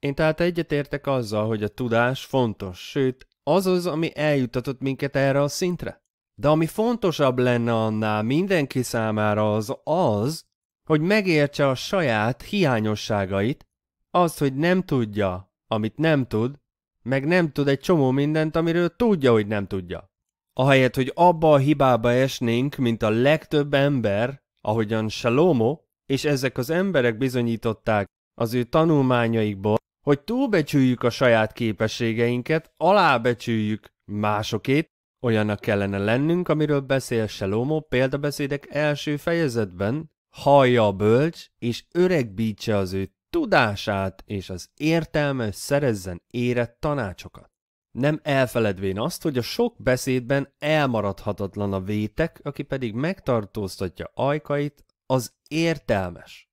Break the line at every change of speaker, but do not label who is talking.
Én tehát egyetértek azzal, hogy a tudás fontos, sőt, az az, ami eljutatott minket erre a szintre. De ami fontosabb lenne annál mindenki számára az az, hogy megértse a saját hiányosságait, azt, hogy nem tudja, amit nem tud, meg nem tud egy csomó mindent, amiről tudja, hogy nem tudja. Ahelyett, hogy abba a hibába esnénk, mint a legtöbb ember, ahogyan Salomo, és ezek az emberek bizonyították az ő tanulmányaikból, hogy túlbecsüljük a saját képességeinket, alábecsüljük másokét, olyannak kellene lennünk, amiről beszél Selomó példabeszédek első fejezetben, hallja a bölcs, és öregbítse az ő tudását, és az értelme szerezzen érett tanácsokat. Nem elfeledvén azt, hogy a sok beszédben elmaradhatatlan a vétek, aki pedig megtartóztatja ajkait, az értelmes.